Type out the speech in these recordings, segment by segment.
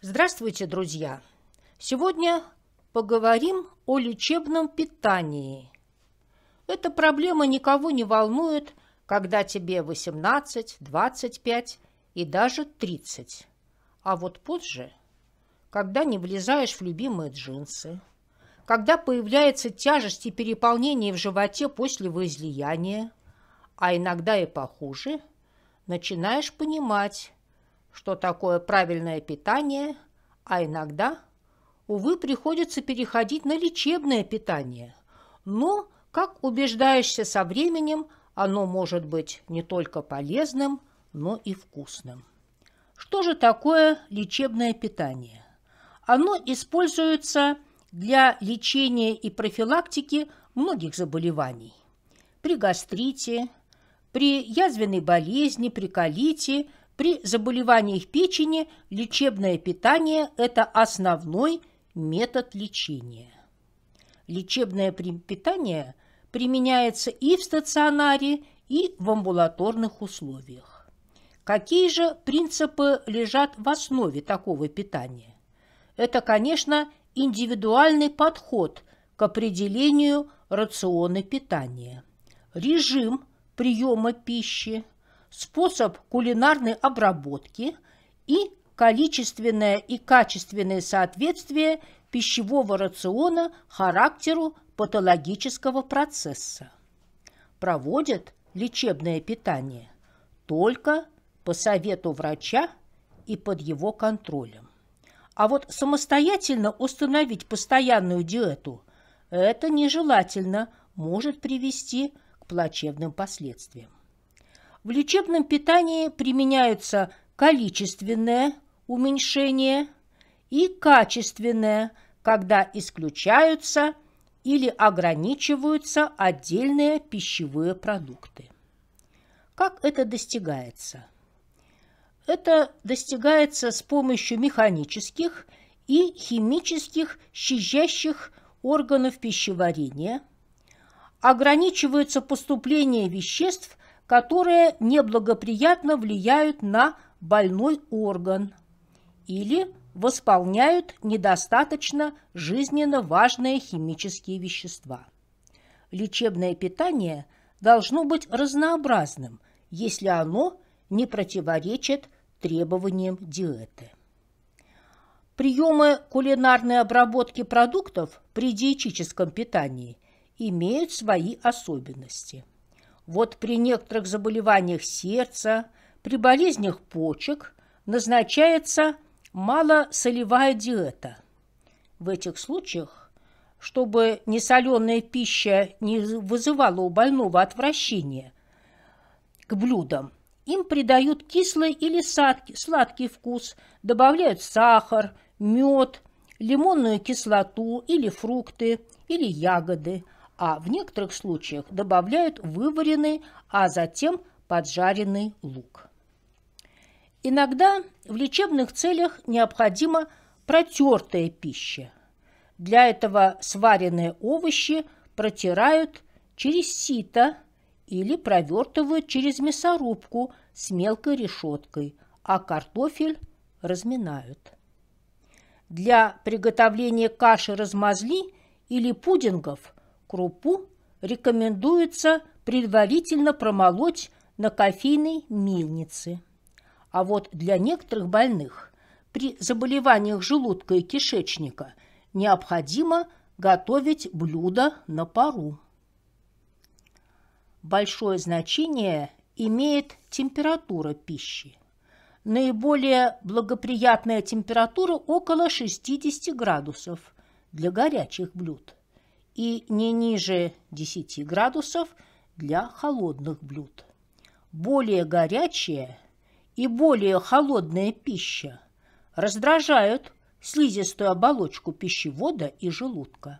Здравствуйте, друзья! Сегодня поговорим о лечебном питании. Эта проблема никого не волнует, когда тебе 18, 25 и даже 30. А вот позже, когда не влезаешь в любимые джинсы, когда появляется тяжесть и переполнение в животе после возлияния, а иногда и похуже, начинаешь понимать, что такое правильное питание, а иногда, увы, приходится переходить на лечебное питание. Но, как убеждаешься со временем, оно может быть не только полезным, но и вкусным. Что же такое лечебное питание? Оно используется для лечения и профилактики многих заболеваний. При гастрите, при язвенной болезни, при колите при заболеваниях печени лечебное питание – это основной метод лечения. Лечебное питание применяется и в стационаре, и в амбулаторных условиях. Какие же принципы лежат в основе такого питания? Это, конечно, индивидуальный подход к определению рациона питания, режим приема пищи – способ кулинарной обработки и количественное и качественное соответствие пищевого рациона характеру патологического процесса. Проводят лечебное питание только по совету врача и под его контролем. А вот самостоятельно установить постоянную диету – это нежелательно, может привести к плачевным последствиям. В лечебном питании применяются количественное уменьшение и качественное, когда исключаются или ограничиваются отдельные пищевые продукты. Как это достигается? Это достигается с помощью механических и химических щадящих органов пищеварения, ограничивается поступление веществ которые неблагоприятно влияют на больной орган или восполняют недостаточно жизненно важные химические вещества. Лечебное питание должно быть разнообразным, если оно не противоречит требованиям диеты. Приемы кулинарной обработки продуктов при диетическом питании имеют свои особенности – вот при некоторых заболеваниях сердца, при болезнях почек назначается малосолевая диета. В этих случаях, чтобы несоленая пища не вызывала у больного отвращения к блюдам, им придают кислый или сладкий, вкус, добавляют сахар, мед, лимонную кислоту или фрукты, или ягоды – а в некоторых случаях добавляют вываренный, а затем поджаренный лук. Иногда в лечебных целях необходима протертая пища. Для этого сваренные овощи протирают через сито или провертывают через мясорубку с мелкой решеткой, а картофель разминают. Для приготовления каши размазли или пудингов – Крупу рекомендуется предварительно промолоть на кофейной мельнице. А вот для некоторых больных при заболеваниях желудка и кишечника необходимо готовить блюдо на пару. Большое значение имеет температура пищи. Наиболее благоприятная температура около 60 градусов для горячих блюд и не ниже 10 градусов для холодных блюд. Более горячая и более холодная пища раздражают слизистую оболочку пищевода и желудка.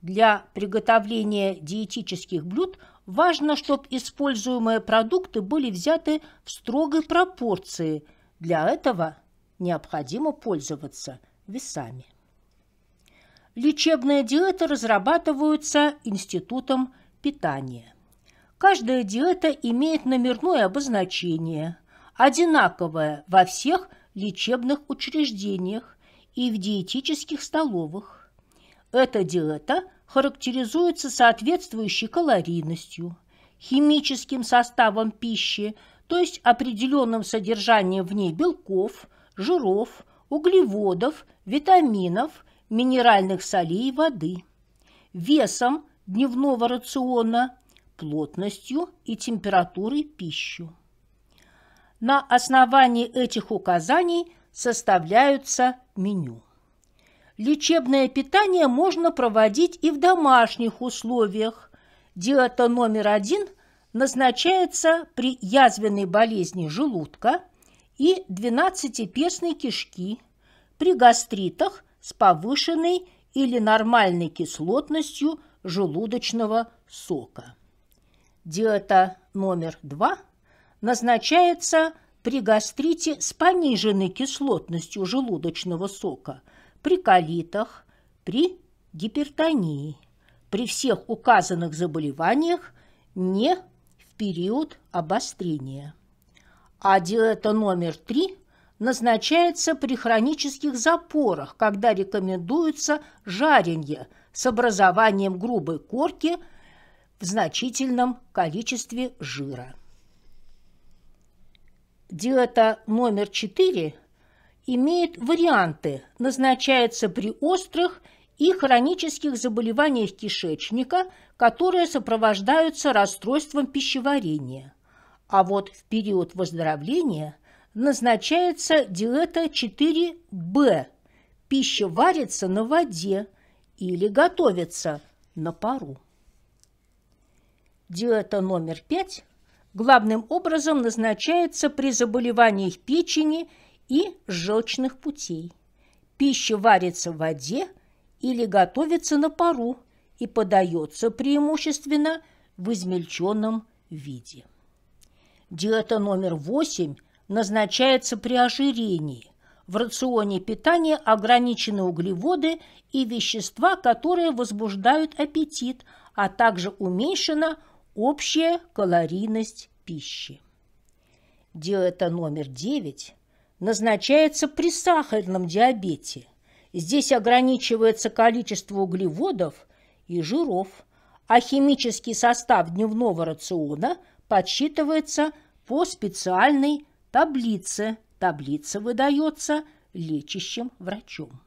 Для приготовления диетических блюд важно, чтобы используемые продукты были взяты в строгой пропорции. Для этого необходимо пользоваться весами. Лечебные диеты разрабатываются Институтом питания. Каждая диета имеет номерное обозначение, одинаковое во всех лечебных учреждениях и в диетических столовых. Эта диета характеризуется соответствующей калорийностью, химическим составом пищи, то есть определенным содержанием в ней белков, жиров, углеводов, витаминов минеральных солей и воды, весом дневного рациона, плотностью и температурой пищу. На основании этих указаний составляются меню. Лечебное питание можно проводить и в домашних условиях. Диета номер один назначается при язвенной болезни желудка и двенадцатиперстной кишки, при гастритах с повышенной или нормальной кислотностью желудочного сока. Диета номер два назначается при гастрите с пониженной кислотностью желудочного сока, при колитах, при гипертонии, при всех указанных заболеваниях не в период обострения. А диета номер три назначается при хронических запорах, когда рекомендуется жаренье с образованием грубой корки в значительном количестве жира. Диета номер 4 имеет варианты, назначается при острых и хронических заболеваниях кишечника, которые сопровождаются расстройством пищеварения. А вот в период выздоровления назначается диета 4Б. Пища варится на воде или готовится на пару. Диета номер 5 главным образом назначается при заболеваниях печени и желчных путей. Пища варится в воде или готовится на пару и подается преимущественно в измельченном виде. Диета номер 8 назначается при ожирении. В рационе питания ограничены углеводы и вещества, которые возбуждают аппетит, а также уменьшена общая калорийность пищи. Диета номер 9 назначается при сахарном диабете. Здесь ограничивается количество углеводов и жиров, а химический состав дневного рациона подсчитывается по специальной таблице. Таблица выдается лечащим врачом.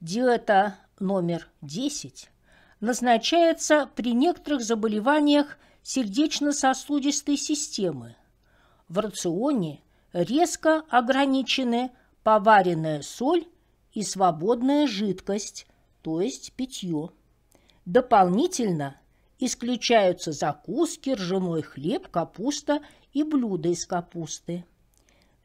Диета номер 10 назначается при некоторых заболеваниях сердечно-сосудистой системы. В рационе резко ограничены поваренная соль и свободная жидкость, то есть питье. Дополнительно исключаются закуски, ржаной хлеб, капуста и блюда из капусты.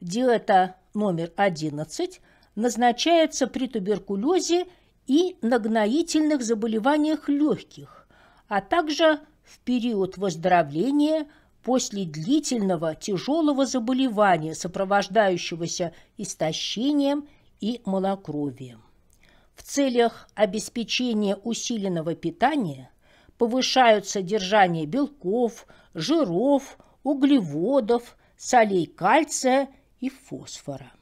Диета номер 11 назначается при туберкулезе и нагноительных заболеваниях легких, а также в период выздоровления после длительного тяжелого заболевания, сопровождающегося истощением и малокровием. В целях обеспечения усиленного питания повышают содержание белков, жиров, углеводов, солей кальция и фосфора.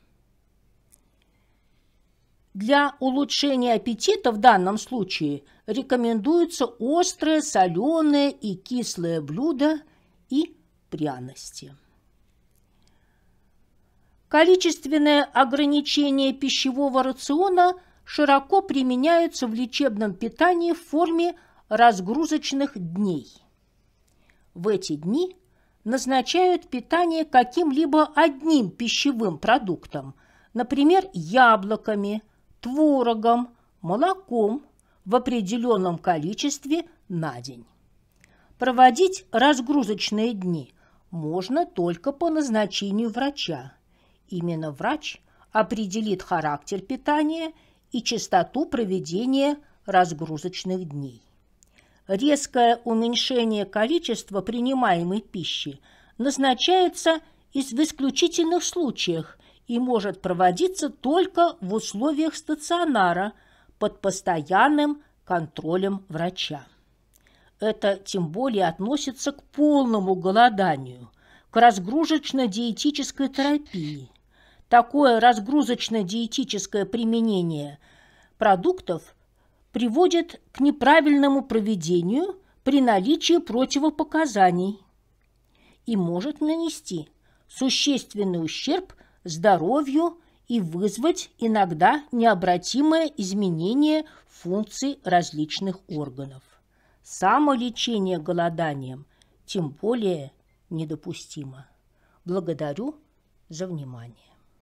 Для улучшения аппетита в данном случае рекомендуются острые, соленые и кислые блюда и пряности. Количественные ограничения пищевого рациона широко применяются в лечебном питании в форме разгрузочных дней. В эти дни – назначают питание каким-либо одним пищевым продуктом, например, яблоками, творогом, молоком в определенном количестве на день. Проводить разгрузочные дни можно только по назначению врача. Именно врач определит характер питания и частоту проведения разгрузочных дней резкое уменьшение количества принимаемой пищи назначается из в исключительных случаях и может проводиться только в условиях стационара под постоянным контролем врача. Это тем более относится к полному голоданию, к разгрузочно-диетической терапии. Такое разгрузочно-диетическое применение продуктов – приводит к неправильному проведению при наличии противопоказаний и может нанести существенный ущерб здоровью и вызвать иногда необратимое изменение функций различных органов. Самолечение голоданием тем более недопустимо. Благодарю за внимание.